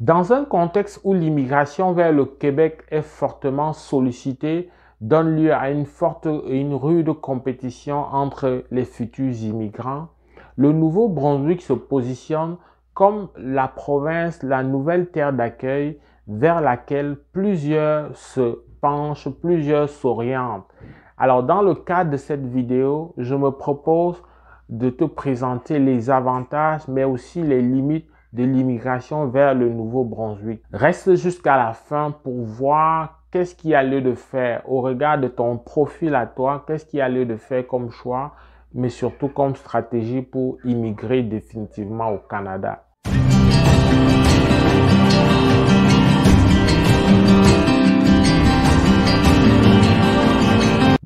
Dans un contexte où l'immigration vers le Québec est fortement sollicitée, donne lieu à une forte et une rude compétition entre les futurs immigrants, le Nouveau-Brunswick se positionne comme la province, la nouvelle terre d'accueil vers laquelle plusieurs se penchent, plusieurs s'orientent. Alors dans le cadre de cette vidéo, je me propose de te présenter les avantages mais aussi les limites de l'immigration vers le Nouveau-Brunswick. Reste jusqu'à la fin pour voir qu'est-ce qu'il y a lieu de faire au regard de ton profil à toi, qu'est-ce qu'il y a lieu de faire comme choix, mais surtout comme stratégie pour immigrer définitivement au Canada.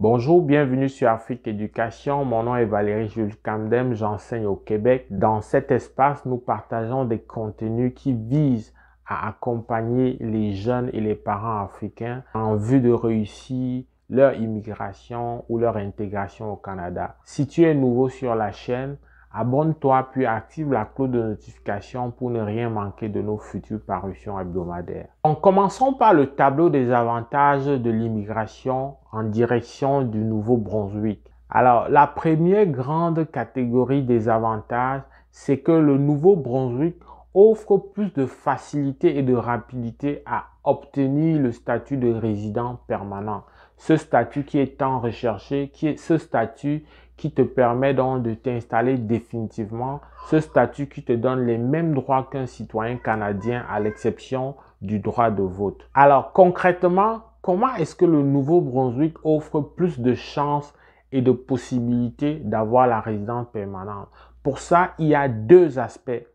Bonjour, bienvenue sur Afrique Éducation. Mon nom est Valérie Jules Candem, j'enseigne au Québec. Dans cet espace, nous partageons des contenus qui visent à accompagner les jeunes et les parents africains en vue de réussir leur immigration ou leur intégration au Canada. Si tu es nouveau sur la chaîne, Abonne-toi puis active la cloche de notification pour ne rien manquer de nos futures parutions hebdomadaires. En commençant par le tableau des avantages de l'immigration en direction du Nouveau-Brunswick. Alors, la première grande catégorie des avantages, c'est que le Nouveau-Brunswick offre plus de facilité et de rapidité à obtenir le statut de résident permanent. Ce statut qui est tant recherché, qui est ce statut qui te permet donc de t'installer définitivement, ce statut qui te donne les mêmes droits qu'un citoyen canadien à l'exception du droit de vote. Alors concrètement, comment est-ce que le Nouveau-Brunswick offre plus de chances et de possibilités d'avoir la résidence permanente Pour ça, il y a deux aspects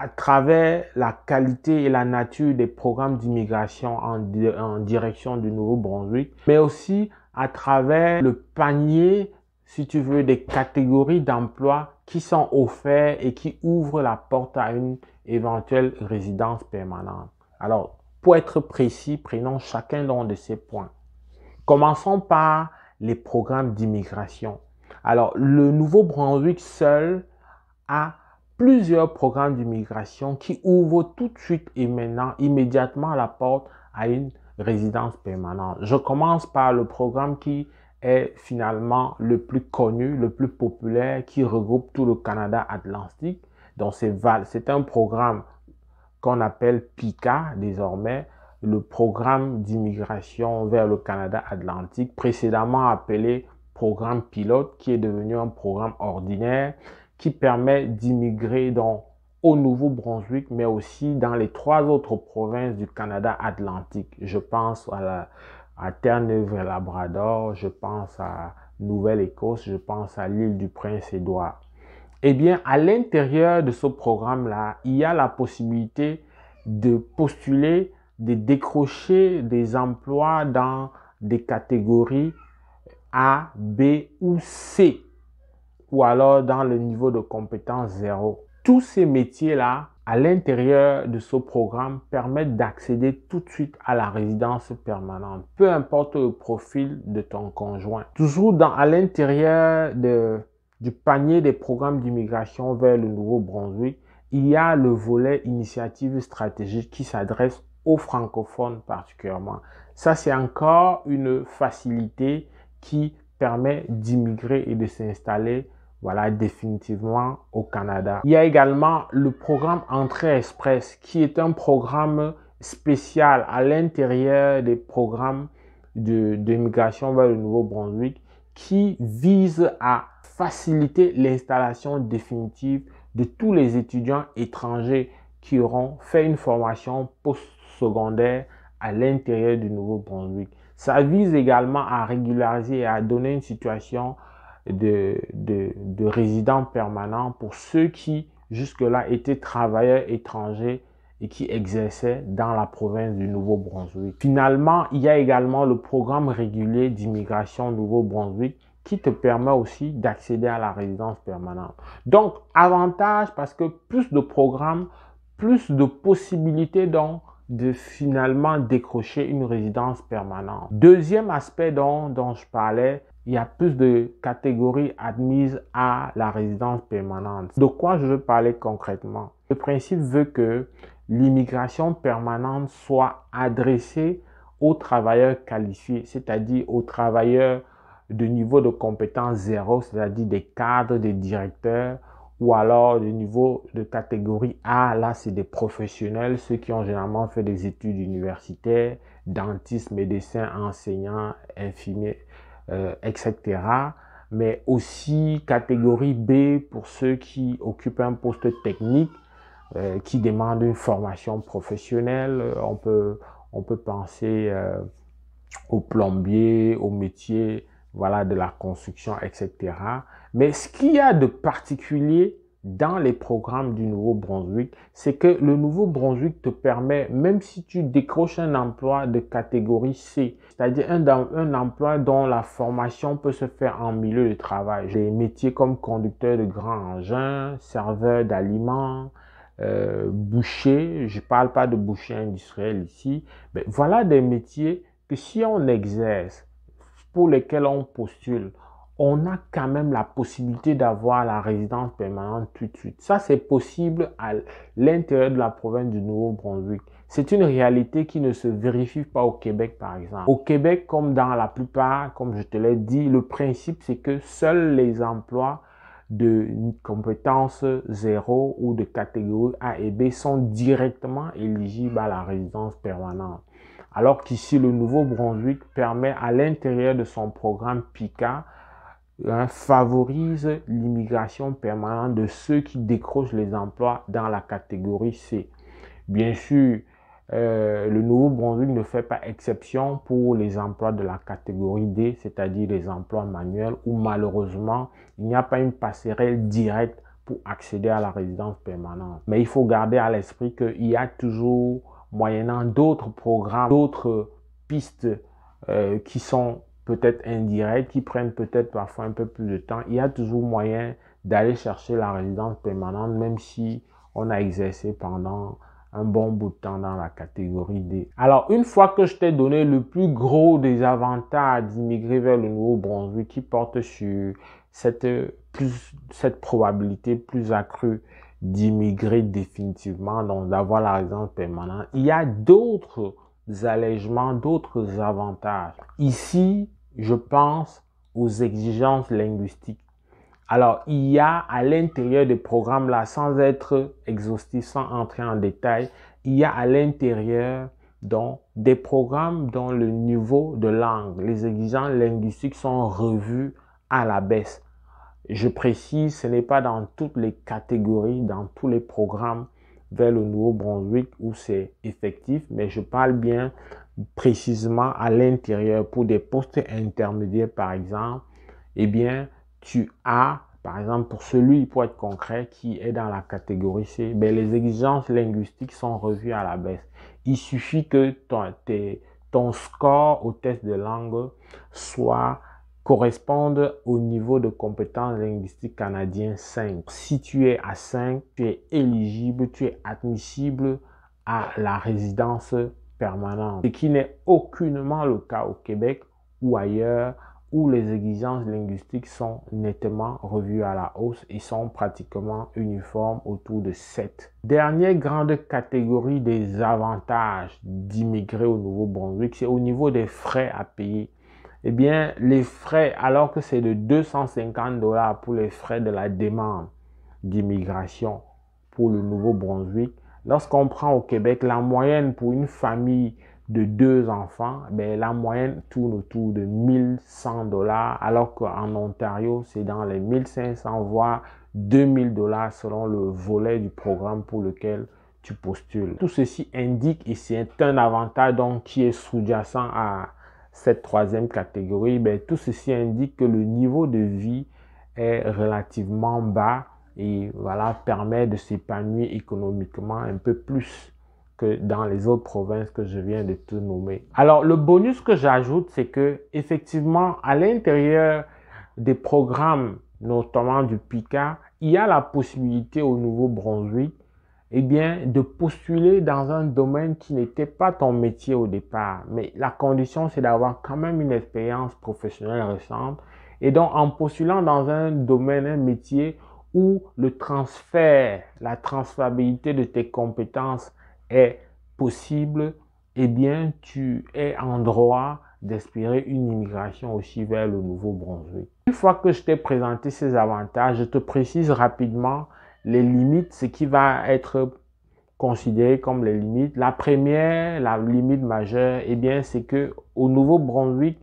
à travers la qualité et la nature des programmes d'immigration en, direction du Nouveau-Brunswick, mais aussi à travers le panier si tu veux, des catégories d'emplois qui sont offerts et qui ouvrent la porte à une éventuelle résidence permanente. Alors, pour être précis, prenons chacun l'un de ces points. Commençons par les programmes d'immigration. Alors, le Nouveau-Brunswick seul a plusieurs programmes d'immigration qui ouvrent tout de suite et maintenant, immédiatement la porte à une résidence permanente. Je commence par le programme qui est finalement le plus connu, le plus populaire, qui regroupe tout le Canada atlantique. Donc c'est un programme qu'on appelle PICA désormais, le programme d'immigration vers le Canada atlantique, précédemment appelé programme pilote, qui est devenu un programme ordinaire, qui permet d'immigrer dans au Nouveau-Brunswick, mais aussi dans les trois autres provinces du Canada atlantique. Je pense à la, à Terre-Neuve-Labrador, et je pense à Nouvelle-Écosse, je pense à l'île du Prince-Édouard. Eh bien, à l'intérieur de ce programme-là, il y a la possibilité de postuler, de décrocher des emplois dans des catégories A, B ou C, ou alors dans le niveau de compétence zéro. Tous ces métiers-là à l'intérieur de ce programme permettent d'accéder tout de suite à la résidence permanente, peu importe le profil de ton conjoint. Toujours à l'intérieur du panier des programmes d'immigration vers le Nouveau-Brunswick, il y a le volet initiative stratégique qui s'adresse aux francophones particulièrement. Ça, c'est encore une facilité qui permet d'immigrer et de s'installer voilà, définitivement au Canada. Il y a également le programme Entrée Express qui est un programme spécial à l'intérieur des programmes d'immigration de, vers le Nouveau-Brunswick qui vise à faciliter l'installation définitive de tous les étudiants étrangers qui auront fait une formation postsecondaire à l'intérieur du Nouveau-Brunswick. Ça vise également à régulariser et à donner une situation de, de, résidents permanents pour ceux qui, jusque-là, étaient travailleurs étrangers et qui exerçaient dans la province du Nouveau-Brunswick. Finalement, il y a également le programme régulier d'immigration Nouveau-Brunswick qui te permet aussi d'accéder à la résidence permanente. Donc, avantage parce que plus de programmes, plus de possibilités donc de finalement décrocher une résidence permanente. Deuxième aspect dont je parlais, il y a plus de catégories admises à la résidence permanente. De quoi je veux parler concrètement Le principe veut que l'immigration permanente soit adressée aux travailleurs qualifiés, c'est-à-dire aux travailleurs de niveau de compétence zéro, c'est-à-dire des cadres, des directeurs, ou alors de niveau de catégorie A, là c'est des professionnels, ceux qui ont généralement fait des études universitaires, dentistes, médecins, enseignants, infirmiers, euh, etc. Mais aussi catégorie B pour ceux qui occupent un poste technique euh, qui demandent une formation professionnelle. On peut, on peut penser euh, aux plombiers, aux métiers voilà, de la construction, etc. Mais ce qu'il y a de particulier dans les programmes du Nouveau-Brunswick, c'est que le Nouveau-Brunswick te permet, même si tu décroches un emploi de catégorie C, c'est-à-dire un, un, emploi dont la formation peut se faire en milieu de travail, des métiers comme conducteur de grands engins, serveur d'aliments, euh, boucher, je ne parle pas de boucher industriel ici, mais voilà des métiers que si on exerce, pour lesquels on postule, on a quand même la possibilité d'avoir la résidence permanente tout de suite. Ça, c'est possible à l'intérieur de la province du Nouveau-Brunswick. C'est une réalité qui ne se vérifie pas au Québec, par exemple. Au Québec, comme dans la plupart, comme je te l'ai dit, le principe, c'est que seuls les emplois de compétences 0 ou de catégorie A et B sont directement éligibles à la résidence permanente. Alors qu'ici, le Nouveau-Brunswick permet à l'intérieur de son programme PICA Hein, favorise l'immigration permanente de ceux qui décrochent les emplois dans la catégorie C. Bien sûr, euh, le Nouveau-Brunswick ne fait pas exception pour les emplois de la catégorie D, c'est-à-dire les emplois manuels, où malheureusement, il n'y a pas une passerelle directe pour accéder à la résidence permanente. Mais il faut garder à l'esprit qu'il y a toujours, moyennant d'autres programmes, d'autres pistes euh, qui sont peut-être indirects, qui prennent peut-être parfois un peu plus de temps, il y a toujours moyen d'aller chercher la résidence permanente, même si on a exercé pendant un bon bout de temps dans la catégorie D. Alors, une fois que je t'ai donné le plus gros des avantages d'immigrer vers le Nouveau-Brunswick qui porte sur cette, euh, plus, cette probabilité plus accrue d'immigrer définitivement, donc d'avoir la résidence permanente, il y a d'autres allègements, d'autres avantages. Ici, je pense aux exigences linguistiques. Alors, il y a à l'intérieur des programmes là, sans être exhaustif, sans entrer en détail, il y a à l'intérieur donc des programmes dont le niveau de langue, les exigences linguistiques sont revues à la baisse. Je précise, ce n'est pas dans toutes les catégories, dans tous les programmes vers le Nouveau-Brunswick où c'est effectif, mais je parle bien précisément à l'intérieur pour des postes intermédiaires, par exemple, eh bien, tu as, par exemple, pour celui, pour être concret, qui est dans la catégorie C, ben, les exigences linguistiques sont revues à la baisse. Il suffit que ton, ton score au test de langue soit corresponde au niveau de compétence linguistique canadien 5. Si tu es à 5, tu es éligible, tu es admissible à la résidence permanente, ce qui n'est aucunement le cas au Québec ou ailleurs où les exigences linguistiques sont nettement revues à la hausse et sont pratiquement uniformes autour de 7. Dernière grande catégorie des avantages d'immigrer au Nouveau-Brunswick, c'est au niveau des frais à payer. Eh bien, les frais, alors que c'est de 250 dollars pour les frais de la demande d'immigration pour le Nouveau-Brunswick, Lorsqu'on prend au Québec la moyenne pour une famille de deux enfants, ben, la moyenne tourne autour de 1100 dollars, alors qu'en Ontario, c'est dans les 1500 voire 2000 dollars selon le volet du programme pour lequel tu postules. Tout ceci indique et c'est un avantage donc qui est sous-jacent à cette troisième catégorie. Ben, tout ceci indique que le niveau de vie est relativement bas et voilà, permet de s'épanouir économiquement un peu plus que dans les autres provinces que je viens de te nommer. Alors, le bonus que j'ajoute, c'est que effectivement, à l'intérieur des programmes, notamment du PICA, il y a la possibilité au Nouveau-Brunswick eh bien, de postuler dans un domaine qui n'était pas ton métier au départ. Mais la condition, c'est d'avoir quand même une expérience professionnelle récente. Et donc, en postulant dans un domaine, un métier, où le transfert, la transférabilité de tes compétences est possible, eh bien, tu es en droit d'espérer une immigration aussi vers le Nouveau-Brunswick. Une fois que je t'ai présenté ces avantages, je te précise rapidement les limites, ce qui va être considéré comme les limites. La première, la limite majeure, eh bien, c'est que au Nouveau-Brunswick,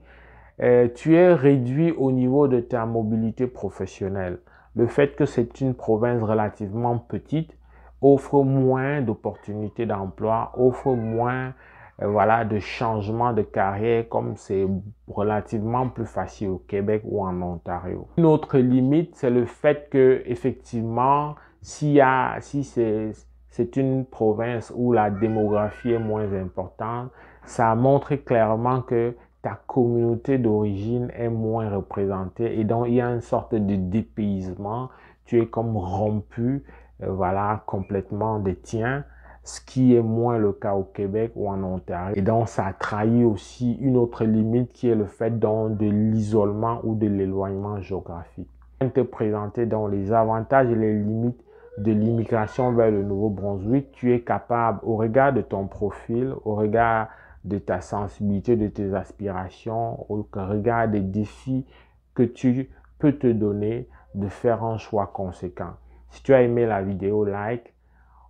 euh, tu es réduit au niveau de ta mobilité professionnelle le fait que c'est une province relativement petite offre moins d'opportunités d'emploi, offre moins euh, voilà, de changements de carrière comme c'est relativement plus facile au Québec ou en Ontario. Une autre limite, c'est le fait que effectivement, si, si c'est une province où la démographie est moins importante, ça montre clairement que ta communauté d'origine est moins représentée et donc il y a une sorte de dépaysement. Tu es comme rompu, euh, voilà, complètement des tiens, ce qui est moins le cas au Québec ou en Ontario. Et donc ça trahit aussi une autre limite qui est le fait de l'isolement ou de l'éloignement géographique. Je te présenter dans les avantages et les limites de l'immigration vers le Nouveau-Brunswick, tu es capable, au regard de ton profil, au regard de ta sensibilité, de tes aspirations, au regard des défis que tu peux te donner, de faire un choix conséquent. Si tu as aimé la vidéo, like.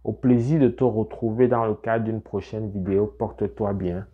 Au plaisir de te retrouver dans le cadre d'une prochaine vidéo. Porte-toi bien.